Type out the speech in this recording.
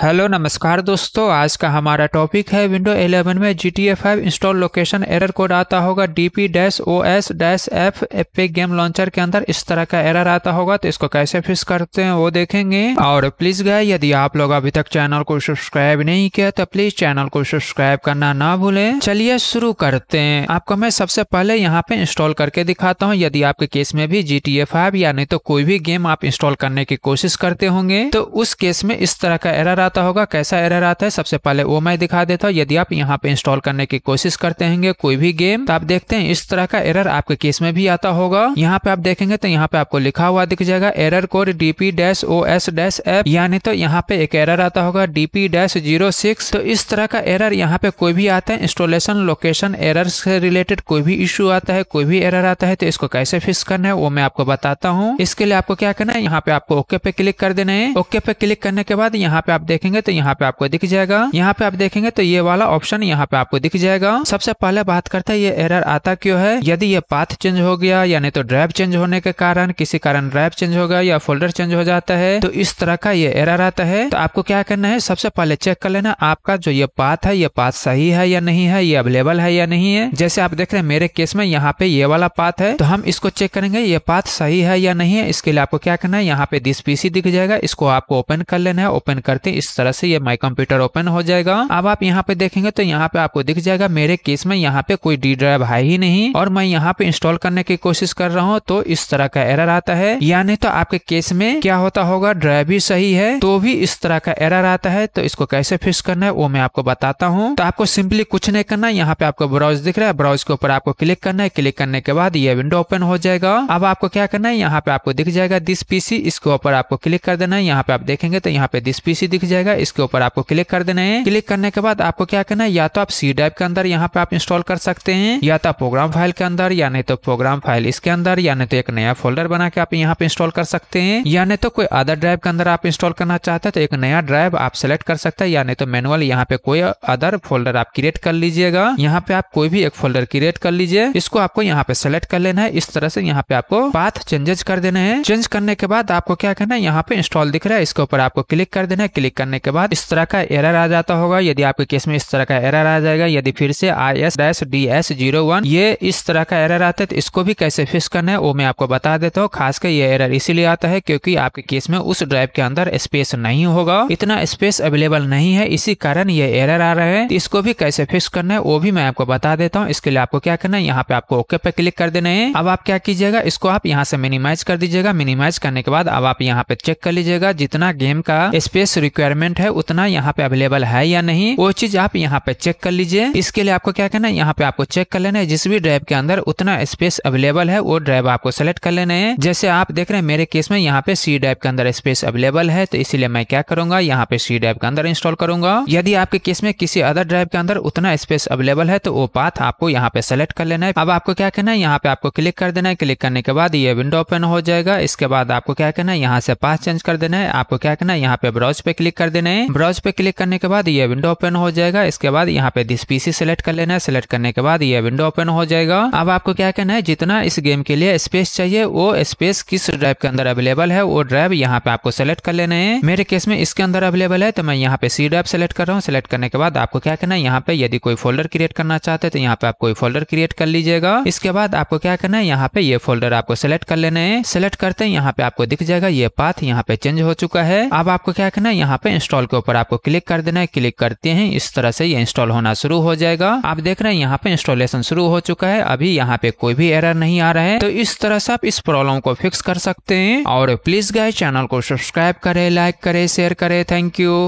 hello नमस्कार दोस्तों आज का हमारा टॉपिक है विंडो 11 में G T A five install location error code आता होगा D P dash O S dash F पे गेम लॉन्चर के अंदर इस तरह का एरर आता होगा तो इसको कैसे फिक्स करते हैं वो देखेंगे और प्लीज गए यदि आप लोग अभी तक चैनल को सब्सक्राइब नहीं किया तो प्लीज चैनल को सब्सक्राइब करना ना भूले चलिए शुरू करते हैं आपको मैं सबसे पहले यहाँ पे इंस्टॉल करके दिखाता हूँ यदि आपके केस में भी जी टी ए फाइव या नहीं तो कोई भी गेम आप इंस्टॉल करने की कोशिश करते होंगे तो उस केस में इस तरह का एरर एरर आता होगा कैसा एरर आता है सबसे पहले वो मैं दिखा देता हूँ यदि आप यहाँ पे इंस्टॉल करने की कोशिश करते होंगे कोई भी गेम तो आप देखते हैं इस तरह का एरर आपके केस में भी आता होगा यहाँ पे आप देखेंगे तो यहाँ पे आपको लिखा हुआ दिख जाएगा error code DP dash O S dash F यानी तो यहाँ पे एक एरर आता होगा डीपी डैश जीरो सिक्स तो इस तरह का एरर यहाँ पे कोई भी आता है इंस्टॉलेशन लोकेशन एरर से रिलेटेड कोई भी इश्यू आता है कोई भी एरर आता है तो इसको कैसे फिक्स करना है वो मैं आपको बताता हूँ इसके लिए आपको क्या करना है यहाँ पे आपको ओके पे क्लिक कर देना है ओके पे क्लिक करने के बाद यहाँ पे आप देखेंगे तो यहाँ पे आपको दिख जाएगा यहाँ पे आप देखेंगे तो ये वाला ऑप्शन यहाँ पे आपको दिख जाएगा सबसे पहले बात करते हैं ये एरर आता क्यों है यदि ये पाथ चेंज हो गया यानी तो ड्राइव चेंज होने के कारण किसी कारण ड्राइव चेंज हो गया या फोल्डर चेंज हो जाता है तो इस तरह का ये एरर आता है तो आपको क्या करना है सबसे पहले चेक कर लेना आपका जो ये पाथ है ये पाथ सही है या नहीं है ये अवेलेबल है या नहीं है जैसे आप देख रहे हैं मेरे केस में यहाँ पे ये वाला पाथ है तो हम इसको चेक करेंगे ये पाथ सही है या नहीं है इसके लिए आपको क्या करना है यहाँ पे दिस पीसी दिख जाएगा इसको आपको ओपन कर लेना है ओपन करते इस तरह से ये माई कंप्यूटर ओपन हो जाएगा अब आप यहाँ पे देखेंगे तो यहाँ पे आपको दिख जाएगा मेरे केस में यहाँ पे कोई डी ड्राइव है ही नहीं और मैं यहाँ पे इंस्टॉल करने की कोशिश कर रहा हूँ तो इस तरह का एरर आता है यानी तो आपके केस में क्या होता होगा ड्राइव भी सही है तो भी इस तरह का एरर आता है तो इसको कैसे फिक्स करना है वो मैं आपको बताता हूँ तो आपको सिंपली कुछ नहीं करना यहाँ पे आपको ब्राउज दिख रहा है ब्राउज के ऊपर आपको क्लिक करना है क्लिक करने के बाद ये विंडो ओपन हो जाएगा अब आपको क्या करना है यहाँ पे आपको दिख जाएगा दिस पीसी इसके ऊपर आपको क्लिक कर देना है यहाँ पे आप देखेंगे तो यहाँ पे दिस पीसी दिख जाएगा इसके ऊपर आपको क्लिक कर देना है क्लिक करने के बाद आपको क्या करना है या तो आप सी ड्राइव के अंदर यहाँ पे आप इंस्टॉल कर सकते हैं या तो प्रोग्राम फाइल के अंदर या नहीं तो प्रोग्राम फाइल इसके अंदर या नहीं तो एक नया फोल्डर बना के आप यहाँ पे इंस्टॉल कर सकते हैं या नहीं तो कोई अदर ड्राइव के अंदर आप इंस्टॉल करना चाहते हैं तो एक नया ड्राइव आप सेलेक्ट कर सकते हैं या नहीं तो मैनुअल यहाँ पे कोई अदर फोल्डर आप क्रिएट कर लीजिएगा यहाँ पे आप कोई भी एक फोल्डर क्रिएट कर लीजिए इसको आपको यहाँ पे सेलेक्ट कर लेना है इस तरह से यहाँ पे आपको पाथ चेंजेस कर देना है चेंज करने के बाद आपको क्या करना है यहाँ पे इंस्टॉल दिख रहा है इसके ऊपर आपको क्लिक कर देना है क्लिक करने के बाद इस तरह का एरर आ जाता होगा यदि आपके केस में इस तरह का एरर आ जाएगा यदि फिर से I S dash D S zero one ये इस तरह का एरर आता है तो इसको भी कैसे फिक्स करना है वो मैं आपको बता देता हूँ खासकर ये एरर इसीलिए आता है क्योंकि आपके केस में उस ड्राइव के अंदर स्पेस नहीं होगा इतना स्पेस अवेलेबल नहीं है इसी कारण ये एरर आ रहे हैं तो इसको भी कैसे फिक्स करना है वो भी मैं आपको बता देता हूँ इसके लिए आपको क्या करना है यहाँ पे आपको ओके पे क्लिक कर देना है अब आप क्या कीजिएगा इसको आप यहाँ से मिनिमाइज कर दीजिएगा मिनिमाइज करने के बाद अब आप यहाँ पे चेक कर लीजिएगा जितना गेम का स्पेस रिक्वेस्ट रिक्वायरमेंट है उतना यहाँ पे अवेलेबल है या नहीं वो चीज आप यहाँ पे चेक कर लीजिए इसके लिए आपको क्या करना है यहाँ पे आपको चेक कर लेना है जिस भी ड्राइव के अंदर उतना स्पेस अवेलेबल है वो ड्राइव आपको सेलेक्ट कर लेना है जैसे आप देख रहे हैं मेरे केस में यहाँ पे सी ड्राइव के अंदर स्पेस अवेलेबल है तो इसीलिए मैं क्या करूंगा यहाँ पे सी ड्राइव के अंदर इंस्टॉल करूंगा यदि आपके केस में किसी अदर ड्राइव के अंदर उतना स्पेस अवेलेबल है तो वो पाथ आपको यहाँ पे सेलेक्ट कर लेना है अब आपको क्या करना है यहाँ पे आपको क्लिक कर देना है क्लिक करने के बाद ये विंडो ओपन हो जाएगा इसके बाद आपको क्या करना है यहाँ से पाथ चेंज कर देना है आपको क्या करना है यहाँ पे ब्राउज पे क्लिक क्लिक कर देना है ब्राउज पे क्लिक करने के बाद ये विंडो ओपन हो जाएगा इसके बाद यहाँ पे दिस पीसी सिलेक्ट कर लेना है सिलेक्ट करने के बाद ये विंडो ओपन हो जाएगा अब आपको क्या करना है जितना इस गेम के लिए स्पेस चाहिए वो स्पेस किस ड्राइव के अंदर अवेलेबल है वो ड्राइव यहाँ पे आपको सेलेक्ट कर लेना है मेरे केस में इसके अंदर अवेलेबल है तो मैं यहाँ पे सी ड्राइव सेलेक्ट कर रहा हूँ सेलेक्ट करने के बाद आपको क्या करना है यहाँ पे यदि कोई फोल्डर क्रिएट करना चाहते तो यहाँ पे आप कोई फोल्डर क्रिएट कर लीजिएगा इसके बाद आपको क्या करना है यहाँ पे ये फोल्डर आपको सेलेक्ट कर लेना है सेलेक्ट करते हैं यहाँ पे आपको दिख जाएगा ये पाथ यहाँ पे चेंज हो चुका है अब आपको क्या करना है यहाँ पे इंस्टॉल के ऊपर आपको क्लिक कर देना है क्लिक करते हैं इस तरह से ये इंस्टॉल होना शुरू हो जाएगा आप देख रहे हैं यहाँ पे इंस्टॉलेशन शुरू हो चुका है अभी यहाँ पे कोई भी एरर नहीं आ रहा है तो इस तरह से आप इस प्रॉब्लम को फिक्स कर सकते हैं और प्लीज गाय चैनल को सब्सक्राइब करे लाइक करे शेयर करे थैंक यू